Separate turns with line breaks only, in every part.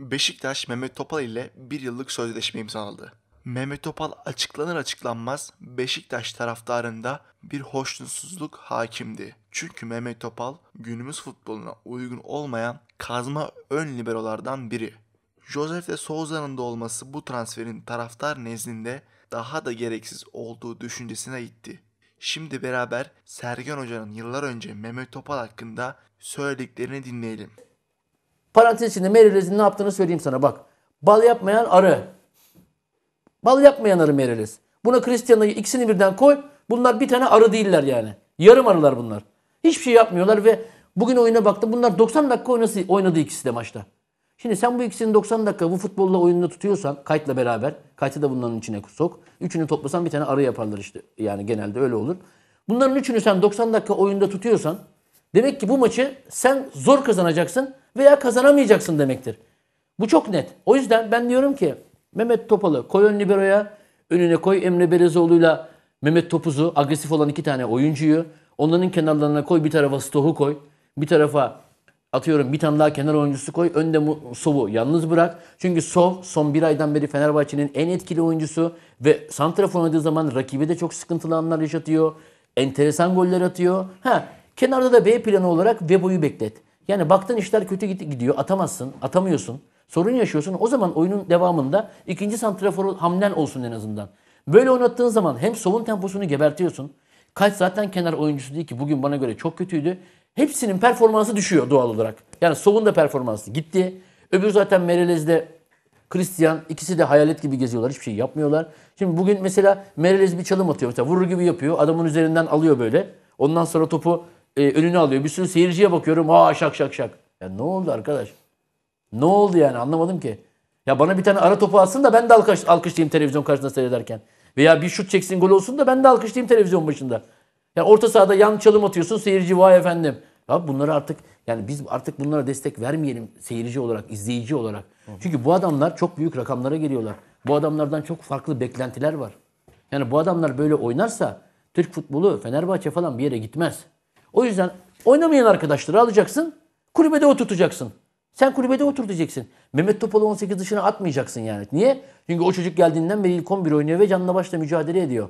Beşiktaş Mehmet Topal ile bir yıllık sözleşme imzaladı. Mehmet Topal açıklanır açıklanmaz Beşiktaş taraftarında bir hoşnutsuzluk hakimdi. Çünkü Mehmet Topal günümüz futboluna uygun olmayan kazma ön liberolardan biri. Josef de Souza'nın da olması bu transferin taraftar nezdinde daha da gereksiz olduğu düşüncesine gitti. Şimdi beraber Sergen Hoca'nın yıllar önce Mehmet Topal hakkında söylediklerini dinleyelim.
Parantez içinde Merelez'in ne yaptığını söyleyeyim sana bak. Bal yapmayan arı. Bal yapmayan arı Merelez. Buna Hristiyan'la ikisini birden koy. Bunlar bir tane arı değiller yani. Yarım arılar bunlar. Hiçbir şey yapmıyorlar ve bugün oyuna baktım. Bunlar 90 dakika oynası, oynadı ikisi de maçta. Şimdi sen bu ikisini 90 dakika bu futbolla oyununda tutuyorsan kayıtla beraber kayıtı da bunların içine sok. Üçünü toplasan bir tane arı yaparlar işte. Yani genelde öyle olur. Bunların üçünü sen 90 dakika oyunda tutuyorsan demek ki bu maçı sen zor kazanacaksın veya kazanamayacaksın demektir. Bu çok net. O yüzden ben diyorum ki Mehmet Topal'ı koy ön libero'ya, önüne koy Emre Belezoğlu'yla Mehmet Topuz'u, agresif olan iki tane oyuncuyu, onların kenarlarına koy, bir tarafa Stoh'u koy, bir tarafa atıyorum bir tane daha kenar oyuncusu koy, önde Sov'u yalnız bırak. Çünkü Sov son bir aydan beri Fenerbahçe'nin en etkili oyuncusu ve santrafor oynadığı zaman rakibi de çok sıkıntılı anlar yaşatıyor. Enteresan goller atıyor. Ha, kenarda da B planı olarak Vebo'yu beklet. Yani baktın işler kötü gidiyor. Atamazsın, atamıyorsun. Sorun yaşıyorsun. O zaman oyunun devamında ikinci santraforu hamlen olsun en azından. Böyle oynattığın zaman hem savun temposunu gebertiyorsun. Kaç zaten kenar oyuncusu değil ki bugün bana göre çok kötüydü. Hepsinin performansı düşüyor doğal olarak. Yani Sov'un da performansı gitti. Öbür zaten Merelez'de Christian ikisi de hayalet gibi geziyorlar. Hiçbir şey yapmıyorlar. Şimdi bugün mesela Merelez bir çalım atıyor. Mesela vurur gibi yapıyor. Adamın üzerinden alıyor böyle. Ondan sonra topu e, önünü alıyor. Bir sürü seyirciye bakıyorum. Aa şak şak şak. Ya ne oldu arkadaş? Ne oldu yani anlamadım ki. Ya bana bir tane ara topu atsın da ben de alkış, alkışlayayım televizyon karşısında seyrederken. Veya bir şut çeksin gol olsun da ben de alkışlayayım televizyon başında. Ya orta sahada yan çalım atıyorsun seyirci vay efendim. Ya bunları artık yani biz artık bunlara destek vermeyelim seyirci olarak, izleyici olarak. Çünkü bu adamlar çok büyük rakamlara geliyorlar. Bu adamlardan çok farklı beklentiler var. Yani bu adamlar böyle oynarsa Türk futbolu Fenerbahçe falan bir yere gitmez. O yüzden oynamayan arkadaşları alacaksın. Kulübede oturtacaksın. Sen kulübede otur diyeceksin. Mehmet Topal'ı 18 dışına atmayacaksın yani. Niye? Çünkü o çocuk geldiğinden beri ilk 11 oynuyor ve canla başla mücadele ediyor.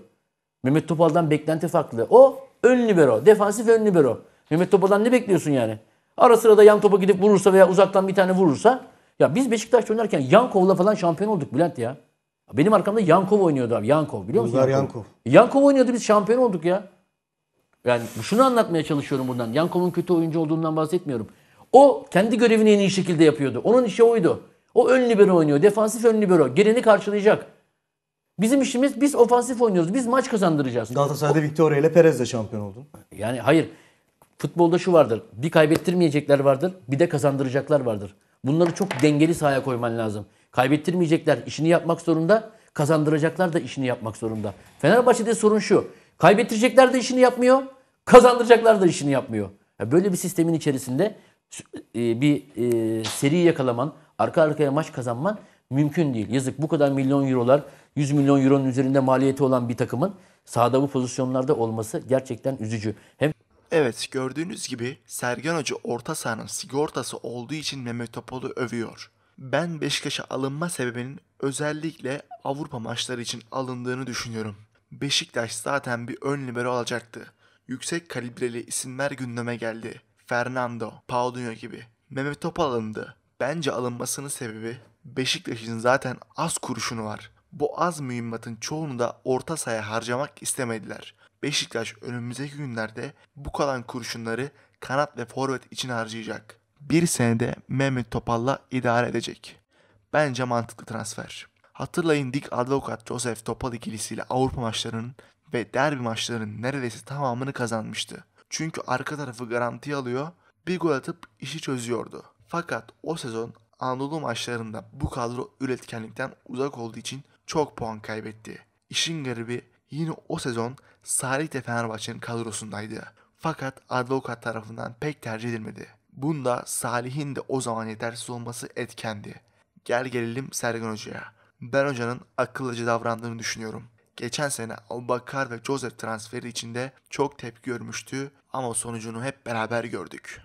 Mehmet Topal'dan beklenti farklı. O ön libero. Defansif ön libero. Mehmet Topal'dan ne bekliyorsun yani? Ara sıra da yan topa gidip vurursa veya uzaktan bir tane vurursa. Ya biz Beşiktaş oynarken Yankov'la falan şampiyon olduk Bülent ya. Benim arkamda Yankov oynuyordu abi. Yankov biliyor musun? Bulgar Yankov. Yankov oynuyordu biz şampiyon olduk ya. Yani şunu anlatmaya çalışıyorum buradan. Yankov'un kötü oyuncu olduğundan bahsetmiyorum. O kendi görevini en iyi şekilde yapıyordu. Onun işi oydu. O ön libero oynuyor. Defansif ön libero. Geleni karşılayacak. Bizim işimiz biz ofansif oynuyoruz. Biz maç kazandıracağız. Galatasaray'da Victoria ile Perez de şampiyon oldun. Yani hayır. Futbolda şu vardır. Bir kaybettirmeyecekler vardır. Bir de kazandıracaklar vardır. Bunları çok dengeli sahaya koyman lazım. Kaybettirmeyecekler işini yapmak zorunda. Kazandıracaklar da işini yapmak zorunda. Fenerbahçe'de sorun şu. Kaybettirecekler de işini yapmıyor. Kazandıracaklar da işini yapmıyor. Yani böyle bir sistemin içerisinde e, bir e, seri yakalaman, arka arkaya maç kazanman mümkün değil. Yazık bu kadar milyon eurolar, 100 milyon euronun üzerinde maliyeti olan bir takımın sahada bu pozisyonlarda olması gerçekten üzücü. Hem
Evet gördüğünüz gibi Sergen Hoca orta sahanın sigortası olduğu için Mehmet Topal'ı övüyor. Ben Beşiktaş'a alınma sebebinin özellikle Avrupa maçları için alındığını düşünüyorum. Beşiktaş zaten bir ön libero alacaktı. Yüksek kalibreli isimler gündeme geldi. Fernando, Paulinho gibi. Mehmet Topal alındı. Bence alınmasının sebebi Beşiktaş'ın zaten az kuruşunu var. Bu az mühimmatın çoğunu da orta sahaya harcamak istemediler. Beşiktaş önümüzdeki günlerde bu kalan kurşunları kanat ve forvet için harcayacak. Bir senede Mehmet Topal'la idare edecek. Bence mantıklı transfer. Hatırlayın Dick Advokat Joseph Topal ikilisiyle Avrupa maçlarının ve derbi maçlarının neredeyse tamamını kazanmıştı. Çünkü arka tarafı garantiye alıyor, bir gol atıp işi çözüyordu. Fakat o sezon Anadolu maçlarında bu kadro üretkenlikten uzak olduğu için çok puan kaybetti. İşin garibi yine o sezon Salih de Fenerbahçe'nin kadrosundaydı. Fakat Advokat tarafından pek tercih edilmedi. Bunda Salih'in de o zaman yetersiz olması etkendi. Gel gelelim Sergen Hoca'ya. Ben hocanın akıllıca davrandığını düşünüyorum. Geçen sene Abubakar ve Joseph transferi içinde çok tepki görmüştü ama sonucunu hep beraber gördük.